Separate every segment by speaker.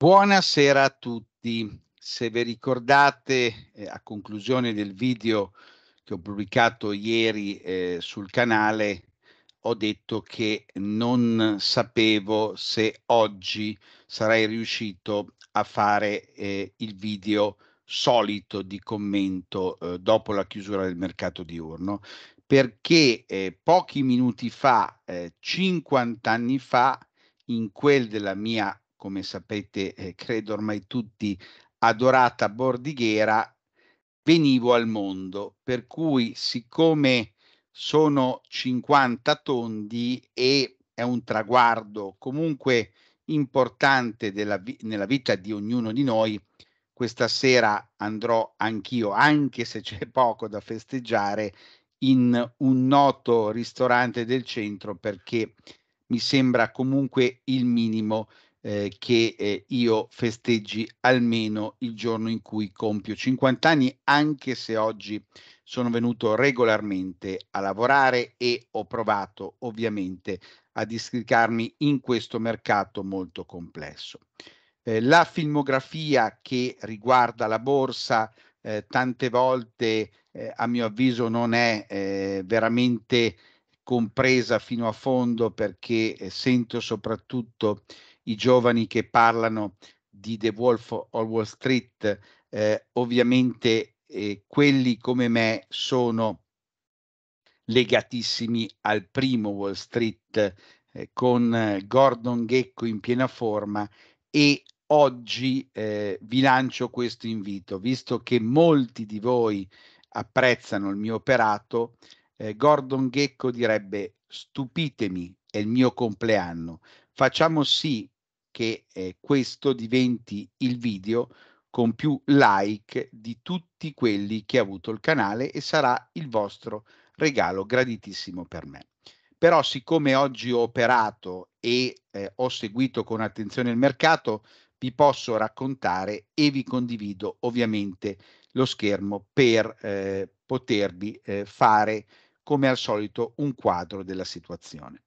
Speaker 1: Buonasera a tutti. Se vi ricordate, eh, a conclusione del video che ho pubblicato ieri eh, sul canale, ho detto che non sapevo se oggi sarei riuscito a fare eh, il video solito di commento eh, dopo la chiusura del mercato diurno perché eh, pochi minuti fa, 50 eh, anni fa, in quel della mia come sapete eh, credo ormai tutti, adorata Bordighera, venivo al mondo, per cui siccome sono 50 tondi e è un traguardo comunque importante della, nella vita di ognuno di noi, questa sera andrò anch'io, anche se c'è poco da festeggiare, in un noto ristorante del centro perché mi sembra comunque il minimo eh, che eh, io festeggi almeno il giorno in cui compio 50 anni, anche se oggi sono venuto regolarmente a lavorare e ho provato ovviamente a districarmi in questo mercato molto complesso. Eh, la filmografia che riguarda la borsa eh, tante volte eh, a mio avviso non è eh, veramente compresa fino a fondo perché sento soprattutto i giovani che parlano di The Wolf of Wall Street, eh, ovviamente eh, quelli come me sono legatissimi al primo Wall Street eh, con Gordon Gecko in piena forma e oggi eh, vi lancio questo invito, visto che molti di voi apprezzano il mio operato, eh, Gordon Gecko direbbe stupitemi, è il mio compleanno, facciamo sì che eh, questo diventi il video con più like di tutti quelli che ha avuto il canale e sarà il vostro regalo graditissimo per me. Però siccome oggi ho operato e eh, ho seguito con attenzione il mercato, vi posso raccontare e vi condivido ovviamente lo schermo per eh, potervi eh, fare come al solito un quadro della situazione.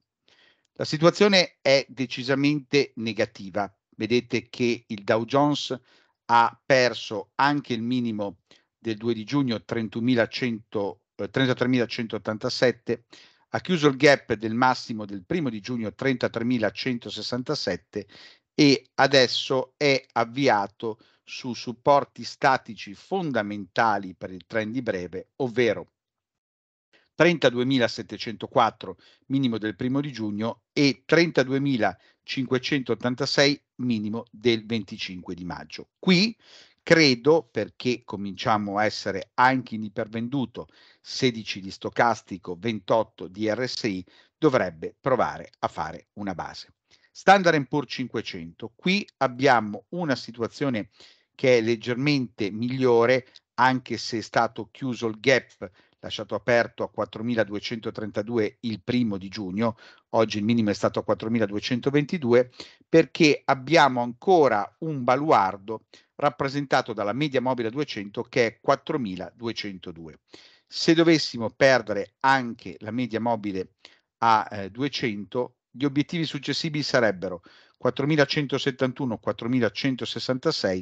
Speaker 1: La situazione è decisamente negativa. Vedete che il Dow Jones ha perso anche il minimo del 2 di giugno 33.187, eh, ha chiuso il gap del massimo del 1 di giugno 33.167 e adesso è avviato su supporti statici fondamentali per il trend di breve, ovvero 32.704 minimo del primo di giugno e 32.586 minimo del 25 di maggio. Qui credo perché cominciamo a essere anche in ipervenduto 16 di stocastico, 28 di RSI, dovrebbe provare a fare una base. Standard Poor's 500, qui abbiamo una situazione che è leggermente migliore anche se è stato chiuso il gap lasciato aperto a 4.232 il primo di giugno, oggi il minimo è stato a 4.222, perché abbiamo ancora un baluardo rappresentato dalla media mobile 200 che è 4.202. Se dovessimo perdere anche la media mobile a eh, 200, gli obiettivi successivi sarebbero 4.171, 4.166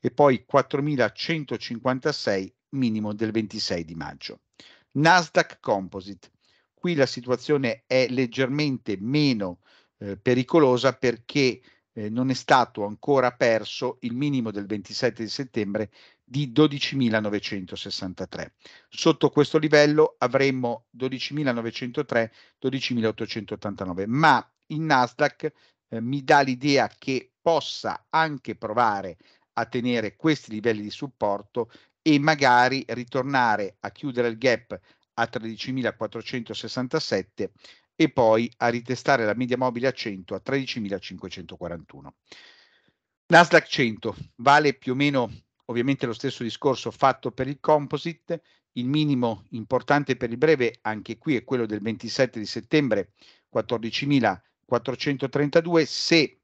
Speaker 1: e poi 4.156 minimo del 26 di maggio. Nasdaq Composite. Qui la situazione è leggermente meno eh, pericolosa perché eh, non è stato ancora perso il minimo del 27 di settembre di 12.963. Sotto questo livello avremmo 12.903, 12.889, ma il Nasdaq eh, mi dà l'idea che possa anche provare a tenere questi livelli di supporto e magari ritornare a chiudere il gap a 13.467 e poi a ritestare la media mobile a 100 a 13.541. Nasdaq 100 vale più o meno ovviamente lo stesso discorso fatto per il composite, il minimo importante per il breve anche qui è quello del 27 di settembre 14.432 se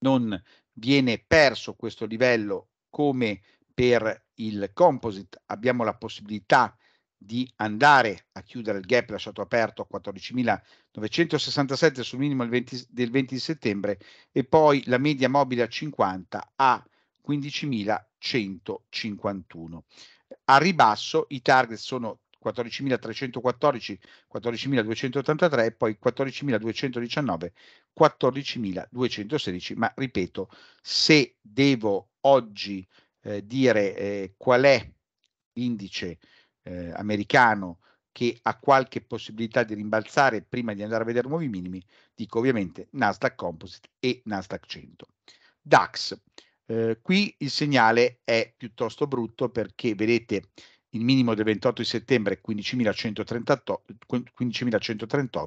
Speaker 1: non viene perso questo livello come per il composite abbiamo la possibilità di andare a chiudere il gap lasciato aperto a 14.967 sul minimo del 20, del 20 settembre e poi la media mobile a 50 a 15.151. A ribasso i target sono 14.314, 14.283 e poi 14.219, 14.216, ma ripeto, se devo oggi eh, dire eh, qual è l'indice eh, americano che ha qualche possibilità di rimbalzare prima di andare a vedere nuovi minimi, dico ovviamente Nasdaq Composite e Nasdaq 100. DAX, eh, qui il segnale è piuttosto brutto perché vedete il minimo del 28 di settembre 15.138, 15.138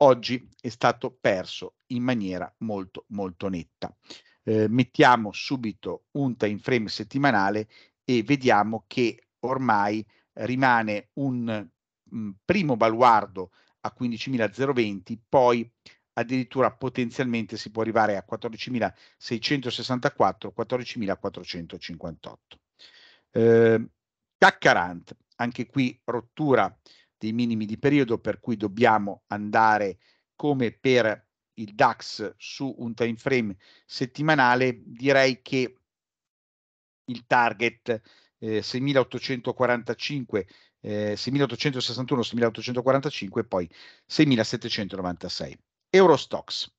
Speaker 1: oggi è stato perso in maniera molto molto netta eh, mettiamo subito un time frame settimanale e vediamo che ormai rimane un mh, mm, primo baluardo a 15.020, poi addirittura potenzialmente si può arrivare a 14.664, 14.458. Eh, Caccarant, anche qui rottura dei minimi di periodo per cui dobbiamo andare come per il DAX su un time frame settimanale, direi che il target eh, 6845 6861 6845 poi 6796 Eurostox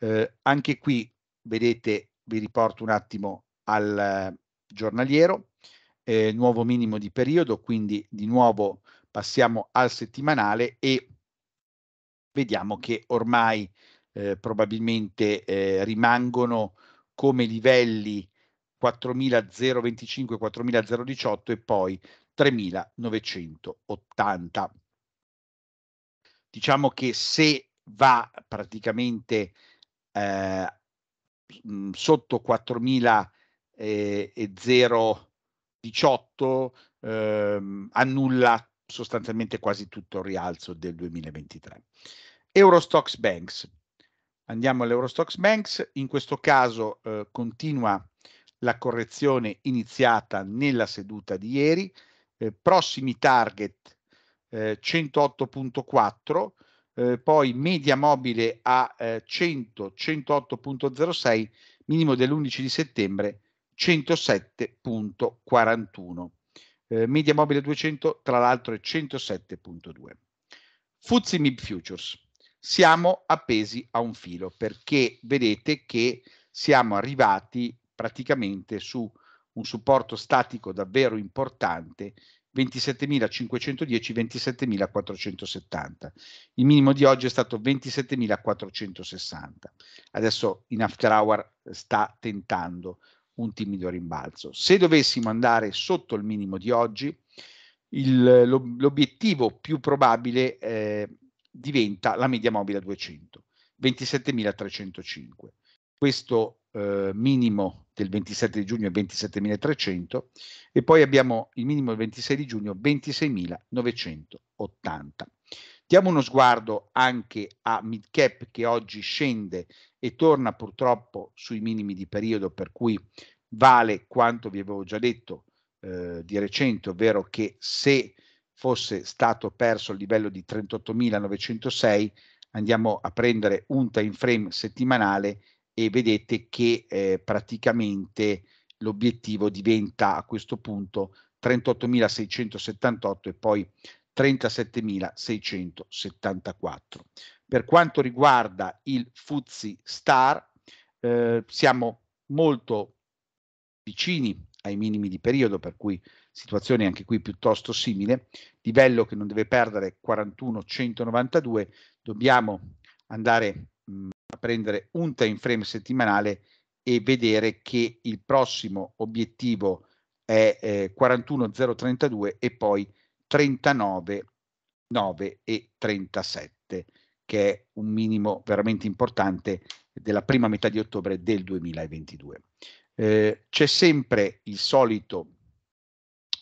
Speaker 1: eh, anche qui vedete vi riporto un attimo al eh, giornaliero eh, nuovo minimo di periodo quindi di nuovo passiamo al settimanale e vediamo che ormai eh, probabilmente eh, rimangono come livelli 4025-4018 e poi 3980. Diciamo che se va praticamente eh, mm, sotto 4018 eh, ehm, annulla sostanzialmente quasi tutto il rialzo del 2023. Eurostox Banks Andiamo all'Eurostox Banks, in questo caso eh, continua la correzione iniziata nella seduta di ieri, eh, prossimi target eh, 108.4, eh, poi media mobile a 100, eh, 108.06, minimo dell'11 di settembre 107.41. Eh, media mobile 200 tra l'altro è 107.2. Fuzzi MIB Futures siamo appesi a un filo perché vedete che siamo arrivati praticamente su un supporto statico davvero importante 27.510 27.470 il minimo di oggi è stato 27.460 adesso in after hour sta tentando un timido rimbalzo se dovessimo andare sotto il minimo di oggi l'obiettivo più probabile eh, diventa la media mobile a 200, 27.305. Questo eh, minimo del 27 di giugno è 27.300 e poi abbiamo il minimo del 26 di giugno 26.980. Diamo uno sguardo anche a mid cap che oggi scende e torna purtroppo sui minimi di periodo per cui vale quanto vi avevo già detto eh, di recente, ovvero che se fosse stato perso il livello di 38.906, andiamo a prendere un time frame settimanale e vedete che eh, praticamente l'obiettivo diventa a questo punto 38.678 e poi 37.674. Per quanto riguarda il Fuzzi Star, eh, siamo molto vicini ai minimi di periodo, per cui situazione anche qui piuttosto simile, livello che non deve perdere 41-192, dobbiamo andare mh, mm, a prendere un time frame settimanale e vedere che il prossimo obiettivo è eh, 41.032 e poi 39.9 e 37, che è un minimo veramente importante della prima metà di ottobre del 2022. Eh, c'è sempre il solito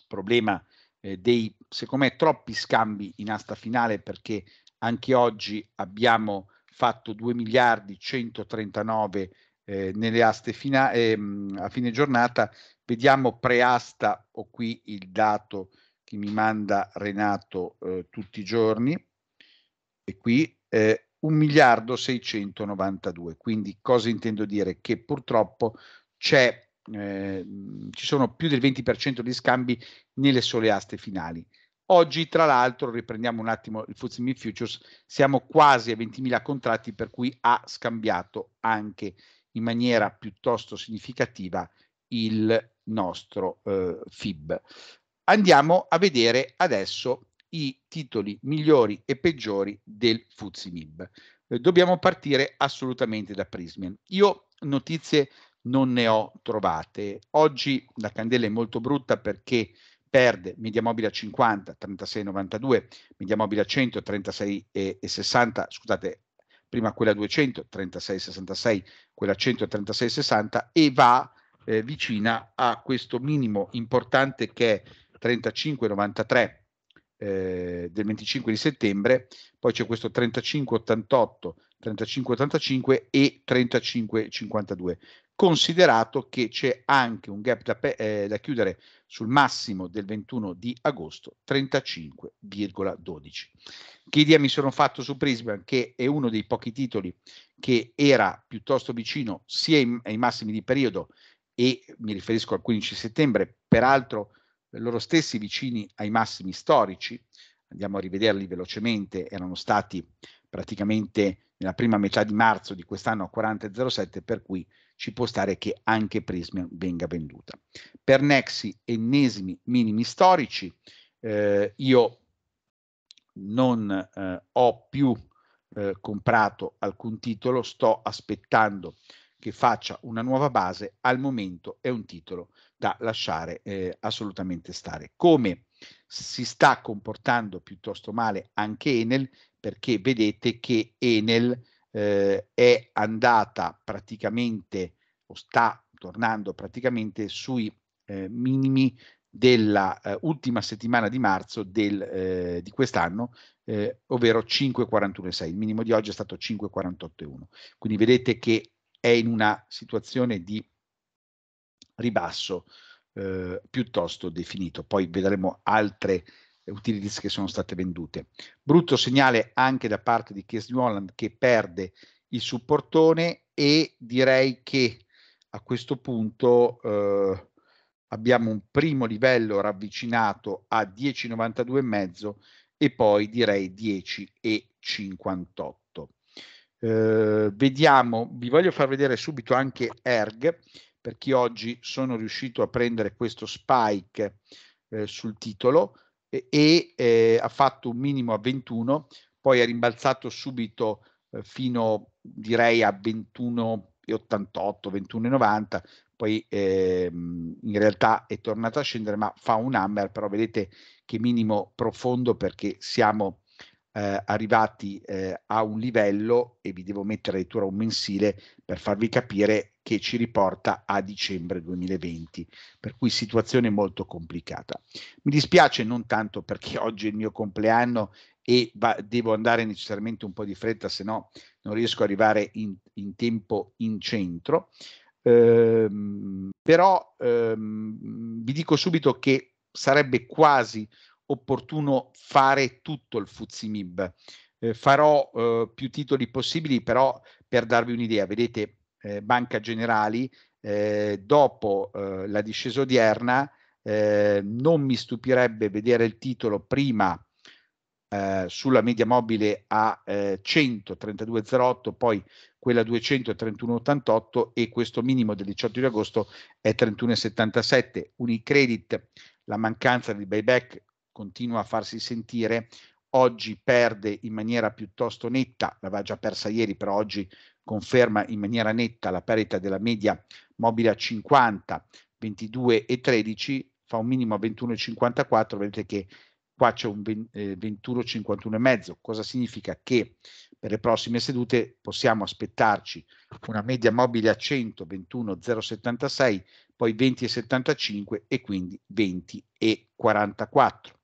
Speaker 1: problema eh, dei, secondo me, troppi scambi in asta finale perché anche oggi abbiamo fatto 2 miliardi 139 eh, nelle aste fina- ehm, a fine giornata. Vediamo preasta, ho qui il dato che mi manda Renato eh, tutti i giorni, e qui eh, 1 miliardo 692. Quindi cosa intendo dire? Che purtroppo c'è eh, ci sono più del 20% di scambi nelle sole aste finali. Oggi, tra l'altro, riprendiamo un attimo il Fuzzy Mid Futures, siamo quasi a 20.000 contratti per cui ha scambiato anche in maniera piuttosto significativa il nostro eh, FIB. Andiamo a vedere adesso i titoli migliori e peggiori del Fuzzy MIB. Eh, dobbiamo partire assolutamente da Prismian. Io notizie non ne ho trovate. Oggi la candela è molto brutta perché perde media mobile a 50, 36,92, media mobile a 100, 36,60, scusate, prima quella 200, 36,66, quella 100, 36,60 e va eh, vicina a questo minimo importante che è 35,93 eh, del 25 di settembre, poi c'è questo 35,88, 35,85 e 35,52 considerato che c'è anche un gap da, eh, da chiudere sul massimo del 21 di agosto 35,12. Che idea mi sono fatto su Prisbane, che è uno dei pochi titoli che era piuttosto vicino sia ai, ai massimi di periodo e mi riferisco al 15 settembre, peraltro loro stessi vicini ai massimi storici, andiamo a rivederli velocemente, erano stati praticamente nella prima metà di marzo di quest'anno a 40,07, per cui ci può stare che anche Prismian venga venduta. Per Nexi, ennesimi minimi storici, eh, io non eh, ho più eh, comprato alcun titolo, sto aspettando che faccia una nuova base, al momento è un titolo da lasciare eh, assolutamente stare. Come si sta comportando piuttosto male anche Enel, perché vedete che Enel eh, è andata praticamente o sta tornando praticamente sui eh, minimi della eh, ultima settimana di marzo del, eh, di quest'anno, eh, ovvero 5,41,6. Il minimo di oggi è stato 5,48,1. Quindi vedete che è in una situazione di ribasso eh, piuttosto definito. Poi vedremo altre utilities che sono state vendute. Brutto segnale anche da parte di Case New Holland che perde il supportone e direi che a questo punto eh, abbiamo un primo livello ravvicinato a 10,92 e poi direi 10,58. Eh, vediamo, vi voglio far vedere subito anche ERG per chi oggi sono riuscito a prendere questo spike eh, sul titolo e, eh, ha fatto un minimo a 21, poi ha rimbalzato subito eh, fino direi a 21,88, 21,90, poi ehm, in realtà è tornata a scendere ma fa un hammer, però vedete che minimo profondo perché siamo eh, arrivati eh, a un livello e vi devo mettere addirittura un mensile per farvi capire che ci riporta a dicembre 2020, per cui situazione molto complicata. Mi dispiace non tanto perché oggi è il mio compleanno e va, devo andare necessariamente un po' di fretta, se no non riesco ad arrivare in, in tempo in centro. Ehm, però ehm, vi dico subito che sarebbe quasi opportuno fare tutto il Fuzimib. Eh, farò eh, più titoli possibili, però per darvi un'idea, vedete eh, Banca Generali, eh, dopo eh, la discesa odierna, eh, non mi stupirebbe vedere il titolo prima eh, sulla media mobile a 132,08, eh, poi quella 231,88 e questo minimo del 18 di agosto è 31,77. Unicredit, la mancanza di buyback continua a farsi sentire, oggi perde in maniera piuttosto netta, l'aveva già persa ieri, però oggi conferma in maniera netta la perdita della media mobile a 50, 22 e 13, fa un minimo a 21,54, vedete che qua c'è un 21,51,5. Eh, cosa significa che per le prossime sedute possiamo aspettarci una media mobile a 100, 21,076, poi 20,75 e quindi 20,44.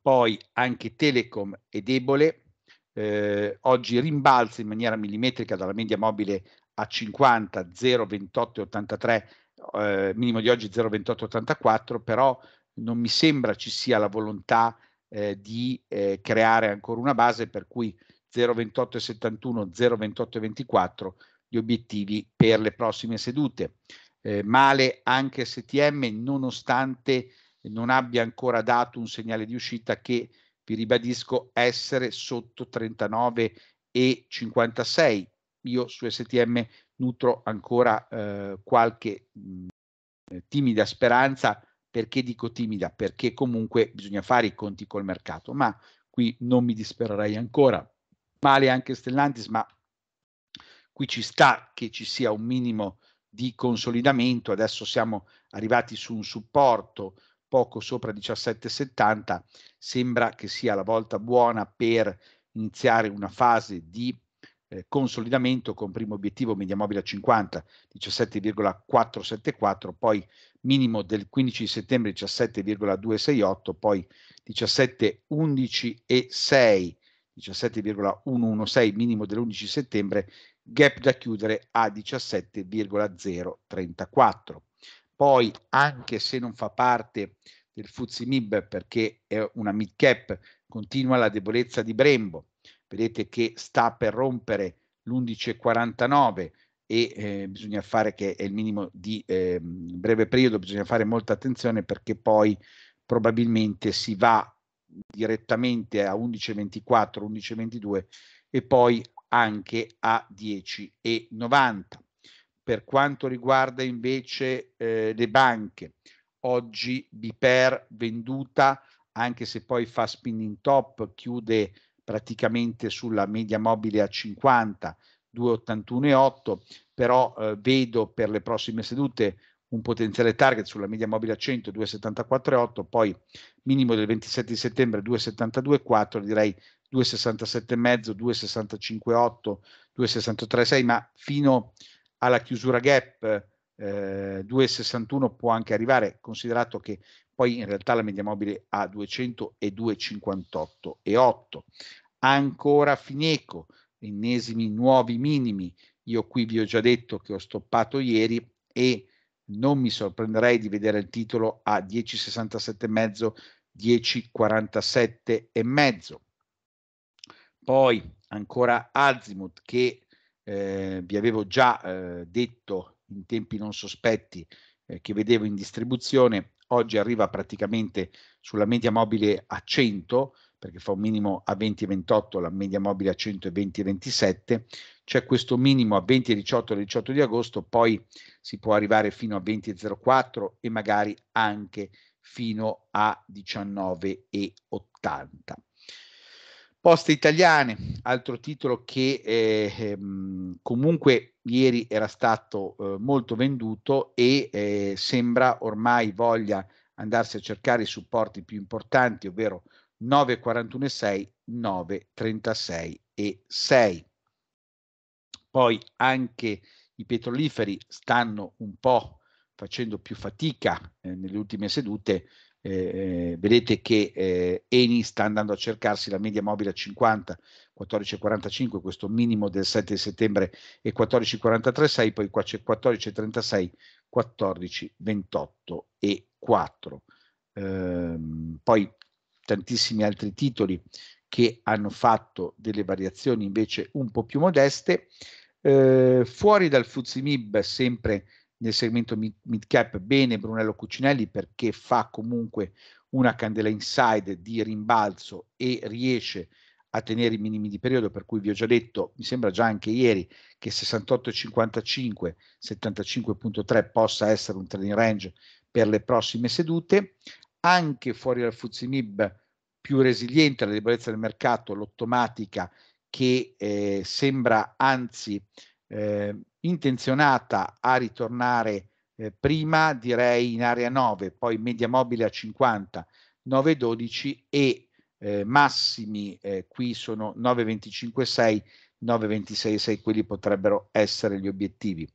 Speaker 1: Poi anche Telecom è debole, eh, oggi rimbalza in maniera millimetrica dalla media mobile a 50, 0,2883, eh, minimo di oggi 0,2884, però non mi sembra ci sia la volontà eh, di eh, creare ancora una base per cui 0,2871, 0,2824 gli obiettivi per le prossime sedute. Eh, male anche STM nonostante non abbia ancora dato un segnale di uscita che vi ribadisco essere sotto 39 e 56. Io su STM nutro ancora eh, qualche mh, mm, timida speranza. Perché dico timida? Perché comunque bisogna fare i conti col mercato, ma qui non mi dispererei ancora. Male anche Stellantis, ma qui ci sta che ci sia un minimo di consolidamento. Adesso siamo arrivati su un supporto poco sopra 17,70 sembra che sia la volta buona per iniziare una fase di eh, consolidamento con primo obiettivo media mobile a 50 17,474 poi minimo del 15 settembre 17,268 poi 17,116 e 6 17,116 minimo dell'11 settembre gap da chiudere a 17,034 poi anche se non fa parte del Fuzimib perché è una mid cap, continua la debolezza di Brembo, vedete che sta per rompere l'11,49 e eh, bisogna fare che è il minimo di eh, breve periodo, bisogna fare molta attenzione perché poi probabilmente si va direttamente a 11,24, 11,22 e poi anche a 10,90. Per quanto riguarda invece eh, le banche, oggi Biper venduta, anche se poi fa spinning top, chiude praticamente sulla media mobile a 50, 2,81,8, però eh, vedo per le prossime sedute un potenziale target sulla media mobile a 100, 2,74,8, poi minimo del 27 di settembre 2,72,4, direi 2,67,5, 2,65,8, 2,63,6, ma fino a alla chiusura gap eh, 2,61 può anche arrivare, considerato che poi in realtà la media mobile ha 202,58 e 8. Ancora Fineco, ennesimi nuovi minimi. Io qui vi ho già detto che ho stoppato ieri e non mi sorprenderei di vedere il titolo a 10,67 e mezzo, 10,47 e mezzo. Poi ancora Azimut che eh, vi avevo già eh, detto in tempi non sospetti eh, che vedevo in distribuzione, oggi arriva praticamente sulla media mobile a 100, perché fa un minimo a 20,28, la media mobile a 100 e 20,27, c'è questo minimo a 20,18 del 18 di agosto, poi si può arrivare fino a 20,04 e magari anche fino a 19,80. Poste Italiane, altro titolo che eh, ehm, comunque ieri era stato eh, molto venduto e eh, sembra ormai voglia andarsi a cercare i supporti più importanti, ovvero 9,41,6, 9,36,6. 6. Poi anche i petroliferi stanno un po' facendo più fatica eh, nelle ultime sedute, eh, eh, vedete che eh, Eni sta andando a cercarsi la media mobile a 50, 14,45, questo minimo del 7 settembre e 14,436, poi qua c'è 14,36, 14,28 e 4. Ehm, poi tantissimi altri titoli che hanno fatto delle variazioni invece un po' più modeste. Eh, fuori dal Fuzimib sempre nel segmento mid cap bene Brunello Cucinelli perché fa comunque una candela inside di rimbalzo e riesce a tenere i minimi di periodo, per cui vi ho già detto, mi sembra già anche ieri, che 68,55, 75,3 possa essere un trading range per le prossime sedute, anche fuori dal Fuzimib più resiliente alla debolezza del mercato, l'automatica che eh, sembra anzi eh, intenzionata a ritornare eh, prima, direi in area 9, poi media mobile a 50, 9,12 e eh, massimi eh, qui sono 9,25,6, 9,26,6, quelli potrebbero essere gli obiettivi.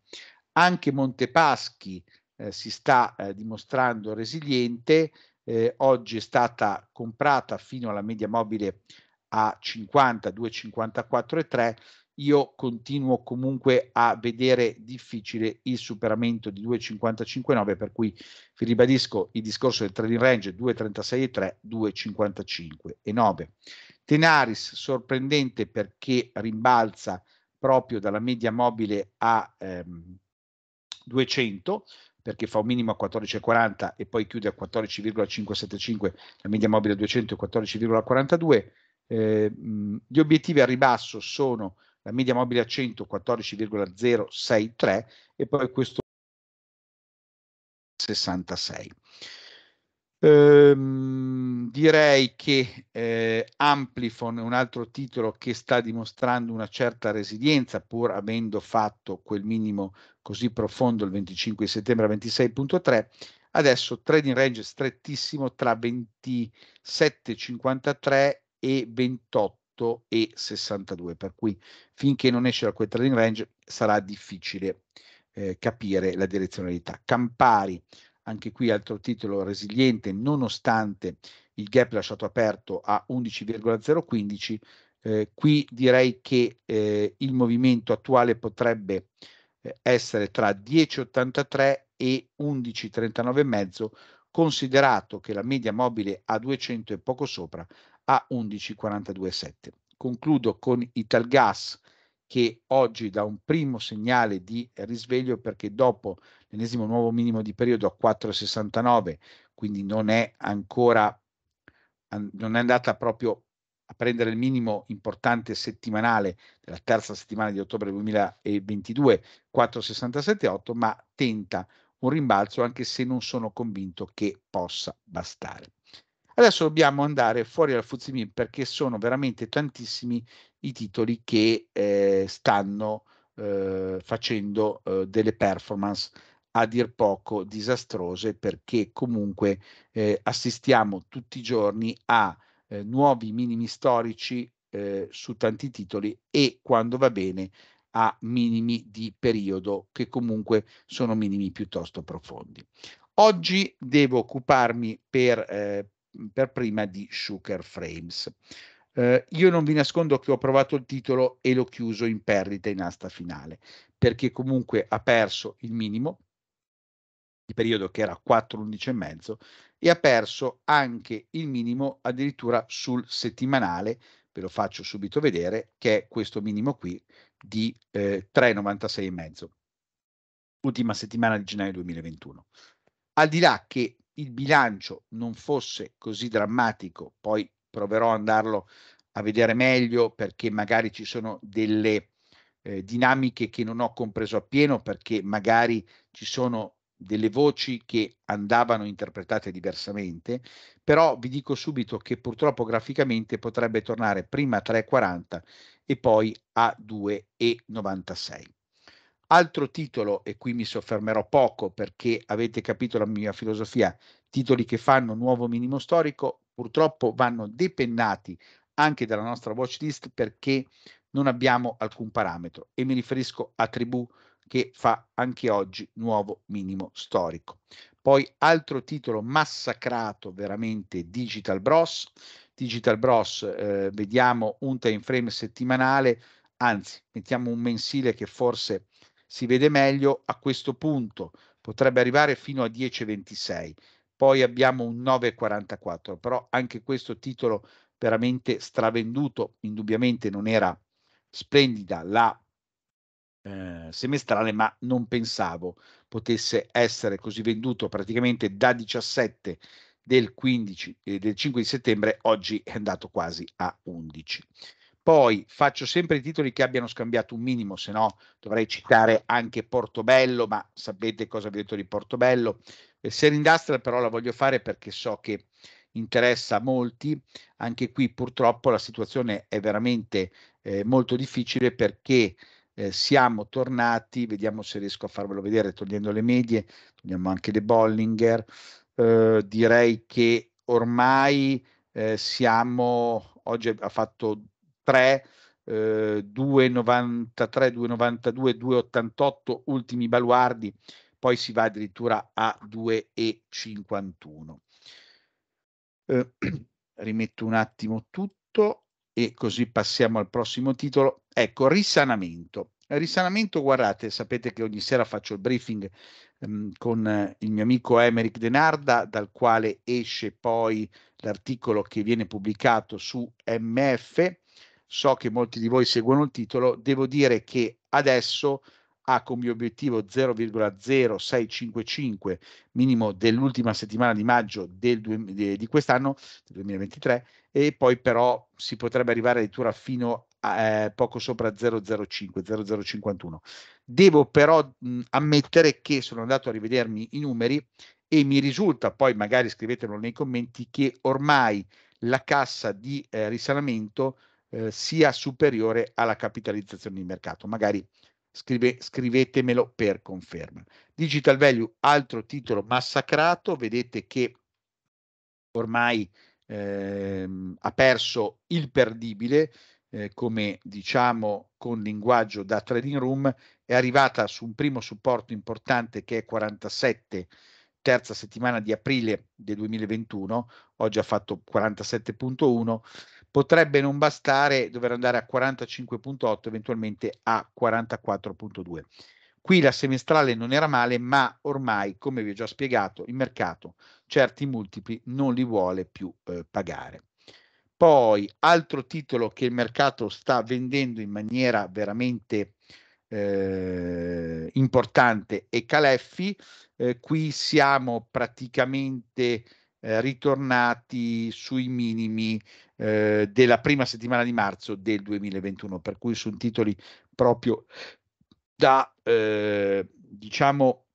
Speaker 1: Anche Montepaschi eh, si sta eh, dimostrando resiliente, eh, oggi è stata comprata fino alla media mobile a 50, 2,54,3 io continuo comunque a vedere difficile il superamento di 2,55,9 per cui vi ribadisco il discorso del trading range 2,36,3 2,55,9 Tenaris sorprendente perché rimbalza proprio dalla media mobile a ehm, 200 perché fa un minimo a 14,40 e poi chiude a 14,575 la media mobile a 200 e 14,42 eh, gli obiettivi a ribasso sono la media mobile a 100 14,063 e poi questo 66. Ehm, direi che eh, Amplifon è un altro titolo che sta dimostrando una certa resilienza pur avendo fatto quel minimo così profondo il 25 settembre a 26.3 adesso trading range strettissimo tra 27.53 e 28 e 62 per cui finché non esce da quel trading range sarà difficile eh, capire la direzionalità. Campari, anche qui altro titolo resiliente nonostante il gap lasciato aperto a 11,015, eh, qui direi che eh, il movimento attuale potrebbe eh, essere tra 10,83 e 11,39,5 considerato che la media mobile a 200 è poco sopra a 11,42,7. Concludo con Italgas che oggi dà un primo segnale di risveglio perché dopo l'ennesimo nuovo minimo di periodo a 4,69, quindi non è ancora non è andata proprio a prendere il minimo importante settimanale della terza settimana di ottobre 2022 4,67,8, ma tenta un rimbalzo anche se non sono convinto che possa bastare. Adesso dobbiamo andare fuori dal Fuzzimin perché sono veramente tantissimi i titoli che eh, stanno eh, facendo eh, delle performance a dir poco disastrose perché comunque eh, assistiamo tutti i giorni a eh, nuovi minimi storici eh, su tanti titoli e quando va bene a minimi di periodo che comunque sono minimi piuttosto profondi. Oggi devo occuparmi per eh, per prima di Sugar Frames. Eh, io non vi nascondo che ho provato il titolo e l'ho chiuso in perdita in asta finale, perché comunque ha perso il minimo, il periodo che era 4,11,5 e ha perso anche il minimo addirittura sul settimanale, ve lo faccio subito vedere, che è questo minimo qui di eh, 3,96,5, ultima settimana di gennaio 2021. Al di là che il bilancio non fosse così drammatico, poi proverò ad andarlo a vedere meglio perché magari ci sono delle eh, dinamiche che non ho compreso appieno, perché magari ci sono delle voci che andavano interpretate diversamente, però vi dico subito che purtroppo graficamente potrebbe tornare prima a 3,40 e poi a 2,96. Altro titolo, e qui mi soffermerò poco perché avete capito la mia filosofia, titoli che fanno nuovo minimo storico purtroppo vanno depennati anche dalla nostra watch list perché non abbiamo alcun parametro e mi riferisco a Tribù che fa anche oggi nuovo minimo storico. Poi altro titolo massacrato veramente Digital Bros. Digital Bros eh, vediamo un time frame settimanale, anzi mettiamo un mensile che forse si vede meglio a questo punto, potrebbe arrivare fino a 10,26, poi abbiamo un 9,44, però anche questo titolo veramente stravenduto, indubbiamente non era splendida la eh, semestrale, ma non pensavo potesse essere così venduto praticamente da 17 del, 15, eh, del 5 di settembre, oggi è andato quasi a 11. Poi faccio sempre i titoli che abbiano scambiato un minimo, se no dovrei citare anche Portobello, ma sapete cosa vi ho detto di Portobello. Eh, Serindustria però la voglio fare perché so che interessa a molti. Anche qui purtroppo la situazione è veramente eh, molto difficile perché eh, siamo tornati, vediamo se riesco a farvelo vedere togliendo le medie, togliamo anche le Bollinger, eh, direi che ormai eh, siamo, oggi ha fatto 3, eh, 293, 292, 288 ultimi baluardi, poi si va addirittura a 2,51. Eh, rimetto un attimo tutto e così passiamo al prossimo titolo. Ecco, risanamento. Risanamento, guardate, sapete che ogni sera faccio il briefing ehm, con eh, il mio amico Emeric Denarda, dal quale esce poi l'articolo che viene pubblicato su MF so che molti di voi seguono il titolo, devo dire che adesso ha come obiettivo 0,0655 minimo dell'ultima settimana di maggio del due, di quest'anno, 2023, e poi però si potrebbe arrivare addirittura fino a eh, poco sopra 005, 0051. Devo però mh, ammettere che sono andato a rivedermi i numeri e mi risulta, poi magari scrivetemelo nei commenti, che ormai la cassa di eh, risanamento eh, sia superiore alla capitalizzazione di mercato. Magari scrive, scrivetemelo per conferma. Digital Value, altro titolo massacrato, vedete che ormai ehm, ha perso il perdibile, eh, come diciamo con linguaggio da trading room, è arrivata su un primo supporto importante che è 47, terza settimana di aprile del 2021, oggi ha fatto 47.1, potrebbe non bastare dover andare a 45.8 eventualmente a 44.2 qui la semestrale non era male ma ormai come vi ho già spiegato il mercato certi multipli non li vuole più eh, pagare poi altro titolo che il mercato sta vendendo in maniera veramente eh, importante è Caleffi eh, qui siamo praticamente eh, ritornati sui minimi eh, della prima settimana di marzo del 2021, per cui sono titoli proprio da, eh, diciamo,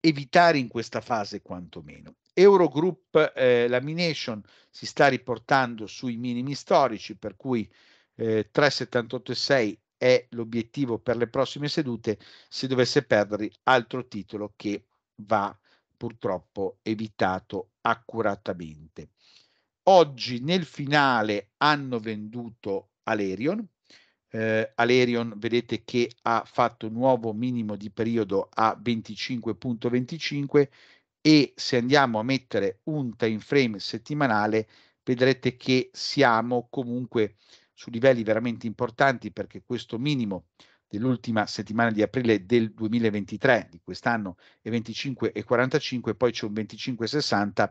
Speaker 1: evitare in questa fase quantomeno. Eurogroup eh, Lamination si sta riportando sui minimi storici, per cui eh, 3,78,6 è l'obiettivo per le prossime sedute, se dovesse perdere altro titolo che va purtroppo evitato accuratamente. Oggi nel finale hanno venduto Alerion, eh, Alerion vedete che ha fatto un nuovo minimo di periodo a 25.25 .25, e se andiamo a mettere un time frame settimanale vedrete che siamo comunque su livelli veramente importanti perché questo minimo dell'ultima settimana di aprile del 2023, di quest'anno è 25,45, poi c'è un 25,60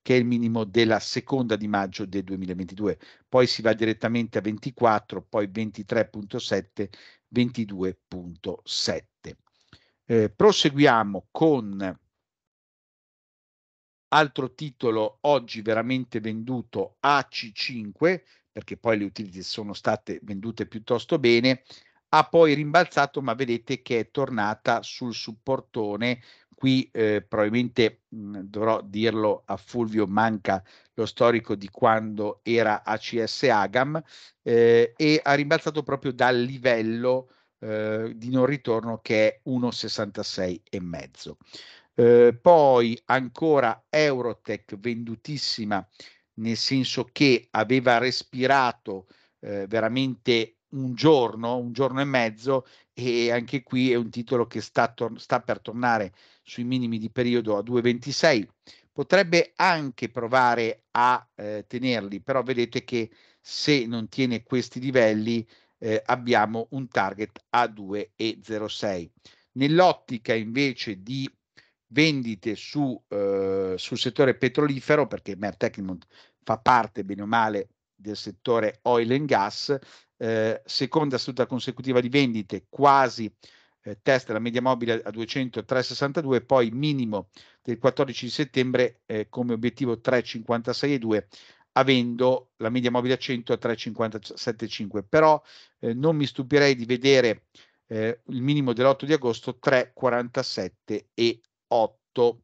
Speaker 1: che è il minimo della seconda di maggio del 2022, poi si va direttamente a 24, poi 23.7, 22.7. Eh, proseguiamo con altro titolo oggi veramente venduto AC5, perché poi le utility sono state vendute piuttosto bene, ha poi rimbalzato, ma vedete che è tornata sul supportone. Qui eh, probabilmente mh, mm, dovrò dirlo a Fulvio, manca lo storico di quando era ACS Agam eh, e ha rimbalzato proprio dal livello eh, di non ritorno che è 1,66 1,66,5. Eh, poi ancora Eurotech vendutissima nel senso che aveva respirato eh, veramente un giorno, un giorno e mezzo e anche qui è un titolo che sta, tor- sta per tornare sui minimi di periodo a 2,26. Potrebbe anche provare a eh, tenerli, però vedete che se non tiene questi livelli eh, abbiamo un target a 2,06. Nell'ottica invece di vendite su, eh, sul settore petrolifero, perché Mer fa parte bene o male del settore oil and gas, eh, seconda seduta consecutiva di vendite, quasi eh, testa la media mobile a 203,62, poi minimo del 14 settembre eh, come obiettivo 3,56,2 avendo la media mobile a 100 a 3,57,5 però eh, non mi stupirei di vedere eh, il minimo dell'8 di agosto 3,47,8.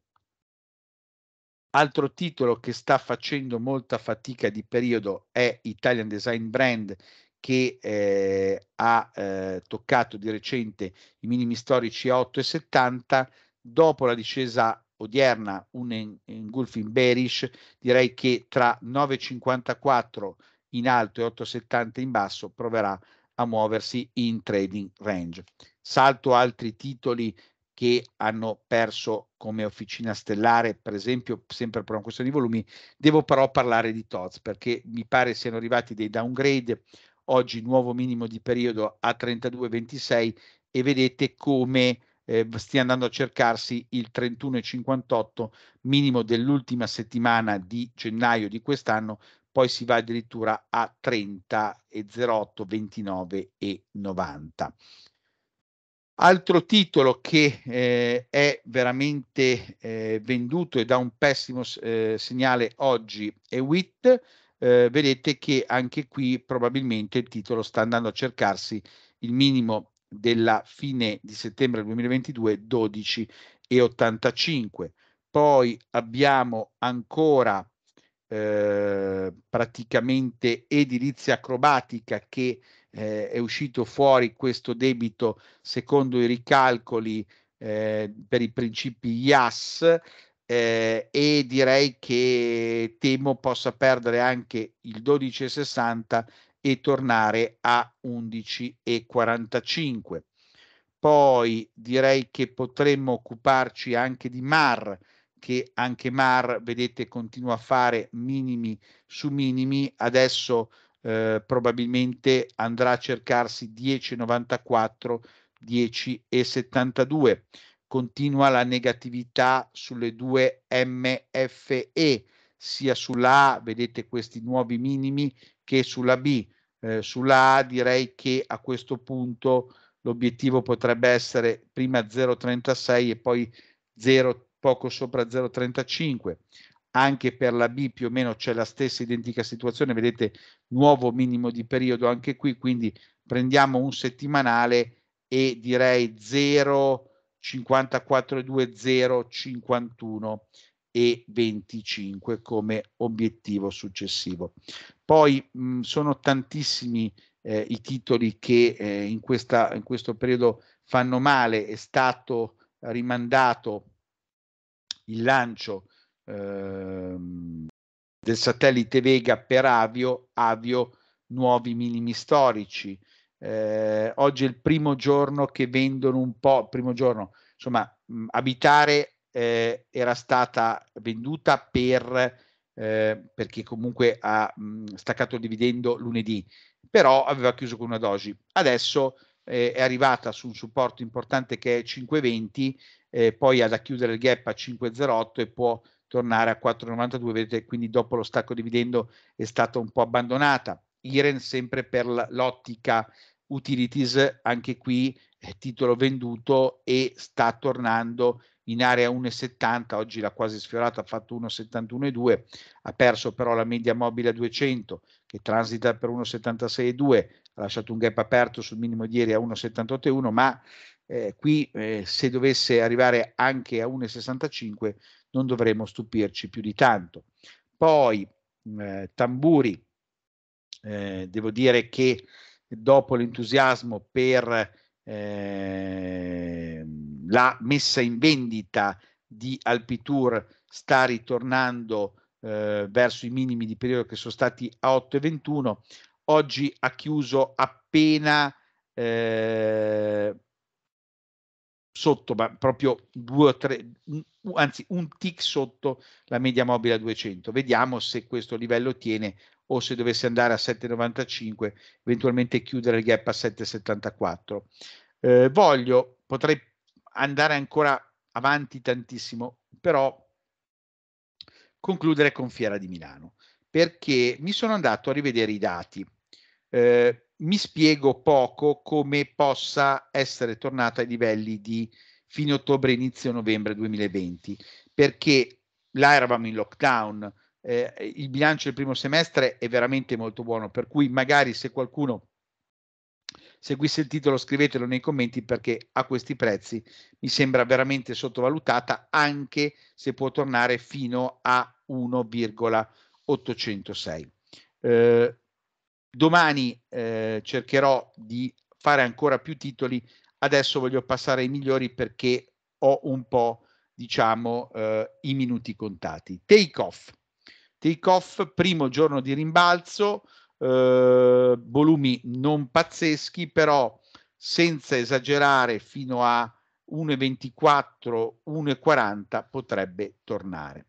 Speaker 1: altro titolo che sta facendo molta fatica di periodo è Italian Design Brand che eh, ha eh, toccato di recente i minimi storici a 8,70, dopo la discesa odierna, un engulfing bearish, direi che tra 9,54 in alto e 8,70 in basso proverà a muoversi in trading range. Salto altri titoli che hanno perso come officina stellare, per esempio, sempre per una questione di volumi, devo però parlare di TOTS perché mi pare siano arrivati dei downgrade oggi nuovo minimo di periodo a 32,26 e vedete come eh, stia andando a cercarsi il 31,58 minimo dell'ultima settimana di gennaio di quest'anno, poi si va addirittura a 30,08, 29,90. Altro titolo che eh, è veramente eh, venduto e dà un pessimo eh, segnale oggi è WIT, eh, vedete che anche qui probabilmente il titolo sta andando a cercarsi il minimo della fine di settembre 2022 12,85. Poi abbiamo ancora eh, praticamente edilizia acrobatica che eh, è uscito fuori questo debito secondo i ricalcoli eh, per i principi IAS eh, e direi che temo possa perdere anche il 12,60 e tornare a 11,45. Poi direi che potremmo occuparci anche di Mar, che anche Mar, vedete, continua a fare minimi su minimi, adesso eh, probabilmente andrà a cercarsi 10,94, 10,72 continua la negatività sulle due MFE, sia sulla A, vedete questi nuovi minimi, che sulla B. Eh, sulla A direi che a questo punto l'obiettivo potrebbe essere prima 0,36 e poi 0, poco sopra 0,35. Anche per la B più o meno c'è la stessa identica situazione, vedete nuovo minimo di periodo anche qui, quindi prendiamo un settimanale e direi 0, 542051 e 25 come obiettivo successivo. Poi mh, sono tantissimi eh, i titoli che eh, in, questa, in questo periodo fanno male, è stato rimandato il lancio ehm, del satellite Vega per Avio, Avio nuovi minimi storici, eh, oggi è il primo giorno che vendono un po', primo giorno, insomma, mh, abitare eh, era stata venduta per, eh, perché comunque ha mh, staccato il dividendo lunedì, però aveva chiuso con una doji. Adesso eh, è arrivata su un supporto importante che è 5,20, eh, poi ha da chiudere il gap a 5,08 e può tornare a 4,92, vedete, quindi dopo lo stacco dividendo è stata un po' abbandonata Iren sempre per l'ottica utilities, anche qui eh, titolo venduto e sta tornando in area 1,70, oggi l'ha quasi sfiorata, ha fatto 1,71,2, ha perso però la media mobile a 200 che transita per 1,76,2, ha lasciato un gap aperto sul minimo di ieri a 1,78,1, ma eh, qui eh, se dovesse arrivare anche a 1,65 non dovremmo stupirci più di tanto. Poi mm, eh, Tamburi eh, devo dire che dopo l'entusiasmo per eh, la messa in vendita di Alpitour sta ritornando eh, verso i minimi di periodo che sono stati a 8,21. Oggi ha chiuso appena eh, sotto, ma proprio due o tre, un, anzi un tic sotto la media mobile a 200. Vediamo se questo livello tiene o se dovesse andare a 7,95 eventualmente chiudere il gap a 7,74. Eh, voglio, potrei andare ancora avanti tantissimo, però concludere con Fiera di Milano, perché mi sono andato a rivedere i dati. Eh, mi spiego poco come possa essere tornata ai livelli di fine ottobre, inizio novembre 2020, perché là eravamo in lockdown, eh, il bilancio del primo semestre è veramente molto buono, per cui magari se qualcuno seguisse il titolo scrivetelo nei commenti perché a questi prezzi mi sembra veramente sottovalutata anche se può tornare fino a 1,806. Eh, domani eh, cercherò di fare ancora più titoli, adesso voglio passare ai migliori perché ho un po' diciamo eh, i minuti contati. Take off Take off, primo giorno di rimbalzo, eh, volumi non pazzeschi, però senza esagerare fino a 1,24, 1,40 potrebbe tornare.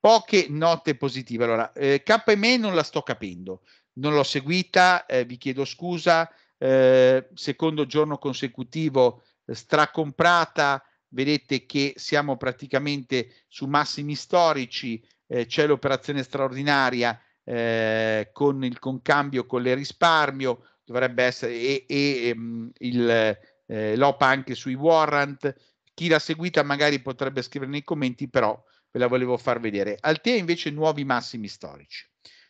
Speaker 1: Poche note positive. Allora, eh, KME non la sto capendo, non l'ho seguita, eh, vi chiedo scusa, eh, secondo giorno consecutivo eh, stracomprata, vedete che siamo praticamente su massimi storici, eh, c'è l'operazione straordinaria eh, con il concambio con le risparmio, dovrebbe essere, e, e um, il, eh, l'OPA anche sui warrant. Chi l'ha seguita magari potrebbe scrivere nei commenti, però ve la volevo far vedere. Altea invece nuovi massimi storici.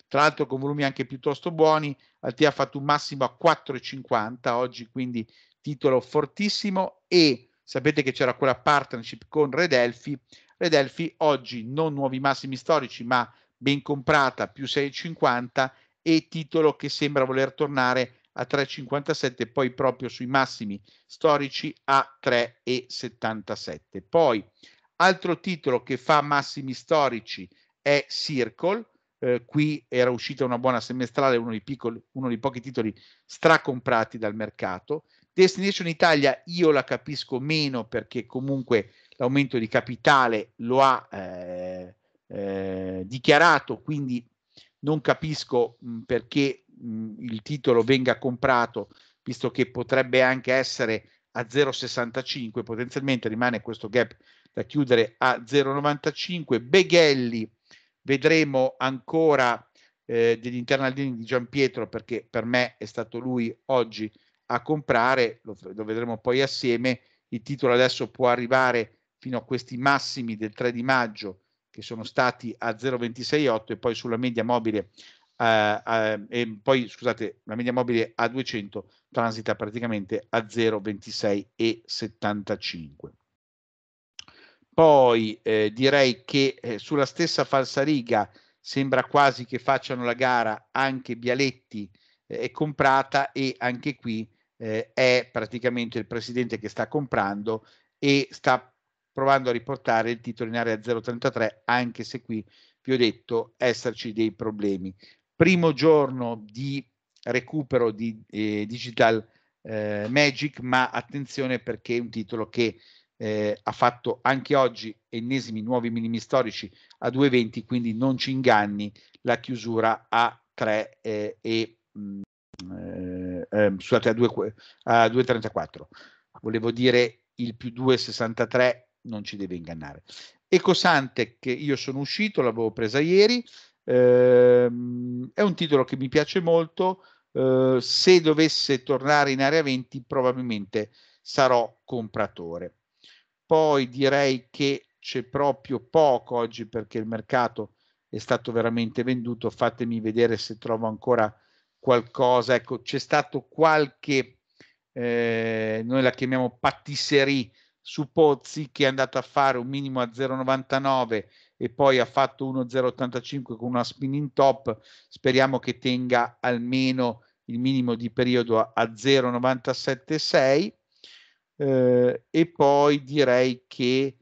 Speaker 1: Tra l'altro con volumi anche piuttosto buoni, Altea ha fatto un massimo a 4,50 oggi, quindi titolo fortissimo e Sapete che c'era quella partnership con Redelfi. Redelfi oggi non nuovi massimi storici, ma ben comprata più 6,50 e titolo che sembra voler tornare a 3,57, poi proprio sui massimi storici a 3,77. Poi altro titolo che fa massimi storici è Circle. Eh, qui era uscita una buona semestrale, uno dei, piccoli, uno dei pochi titoli stracomprati dal mercato. Destination Italia io la capisco meno perché comunque l'aumento di capitale lo ha eh, eh, dichiarato, quindi non capisco mh, perché mh, il titolo venga comprato, visto che potrebbe anche essere a 0,65, potenzialmente rimane questo gap da chiudere a 0,95. Beghelli, vedremo ancora eh, degli internalini di Gian Pietro perché per me è stato lui oggi a comprare, lo, lo vedremo poi assieme, il titolo adesso può arrivare fino a questi massimi del 3 di maggio che sono stati a 0,268 e poi sulla media mobile eh, eh, e poi scusate la media mobile a 200 transita praticamente a 0,2675 poi eh, direi che eh, sulla stessa falsa riga sembra quasi che facciano la gara anche Bialetti eh, è comprata e anche qui eh, è praticamente il presidente che sta comprando e sta provando a riportare il titolo in area 0,33 anche se qui vi ho detto esserci dei problemi. Primo giorno di recupero di eh, Digital eh, Magic, ma attenzione perché è un titolo che eh, ha fatto anche oggi ennesimi nuovi minimi storici a 2,20, quindi non ci inganni, la chiusura a 3 eh, e mh, mm, eh, eh, scusate, a, 2,34. Volevo dire il più 2,63 non ci deve ingannare. Ecosante, che io sono uscito, l'avevo presa ieri, ehm, è un titolo che mi piace molto. Eh, se dovesse tornare in area 20, probabilmente sarò compratore. Poi direi che c'è proprio poco oggi perché il mercato è stato veramente venduto. Fatemi vedere se trovo ancora qualcosa, ecco, c'è stato qualche, eh, noi la chiamiamo pattisserie su Pozzi che è andato a fare un minimo a 0,99 e poi ha fatto 1,085 con una spinning top, speriamo che tenga almeno il minimo di periodo a, a 0,976 eh, e poi direi che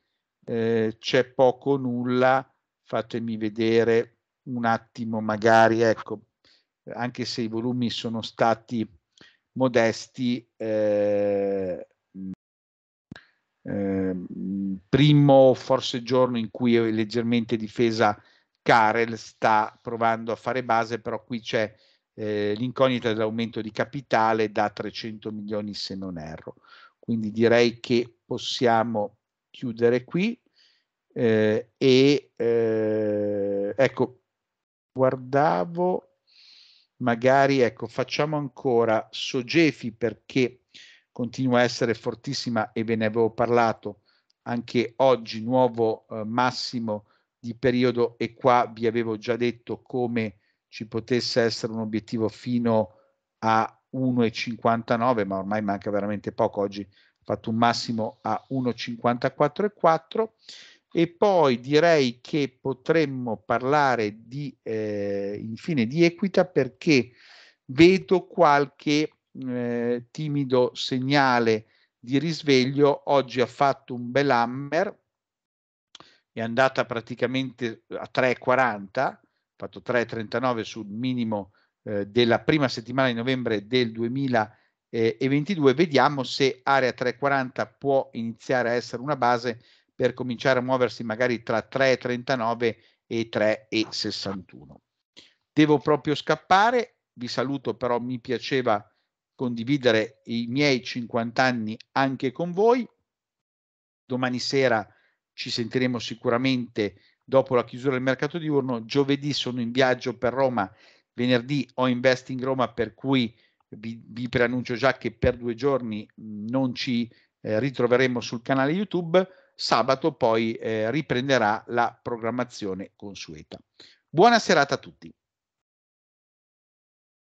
Speaker 1: eh, c'è poco nulla, fatemi vedere un attimo magari, ecco, anche se i volumi sono stati modesti, eh, mm, eh, primo forse giorno in cui è leggermente difesa Karel sta provando a fare base, però qui c'è eh, l'incognita dell'aumento di capitale da 300 milioni se non erro. Quindi direi che possiamo chiudere qui eh, e eh, ecco, guardavo magari ecco, facciamo ancora Sogefi perché continua a essere fortissima e ve ne avevo parlato anche oggi, nuovo eh, massimo di periodo e qua vi avevo già detto come ci potesse essere un obiettivo fino a 1,59, ma ormai manca veramente poco, oggi ha fatto un massimo a 1,54,4 e poi direi che potremmo parlare di, eh, infine di equita perché vedo qualche eh, timido segnale di risveglio. Oggi ha fatto un bel hammer, è andata praticamente a 3,40, ha fatto 3,39 sul minimo eh, della prima settimana di novembre del 2022. Vediamo se area 3,40 può iniziare a essere una base per cominciare a muoversi magari tra 3,39 e 3,61. Devo proprio scappare, vi saluto però mi piaceva condividere i miei 50 anni anche con voi. Domani sera ci sentiremo sicuramente dopo la chiusura del mercato diurno. Giovedì sono in viaggio per Roma, venerdì ho Investing Roma per cui vi, vi preannuncio già che per due giorni mm, non ci eh, ritroveremo sul canale YouTube sabato poi eh, riprenderà la programmazione consueta. Buona serata a tutti.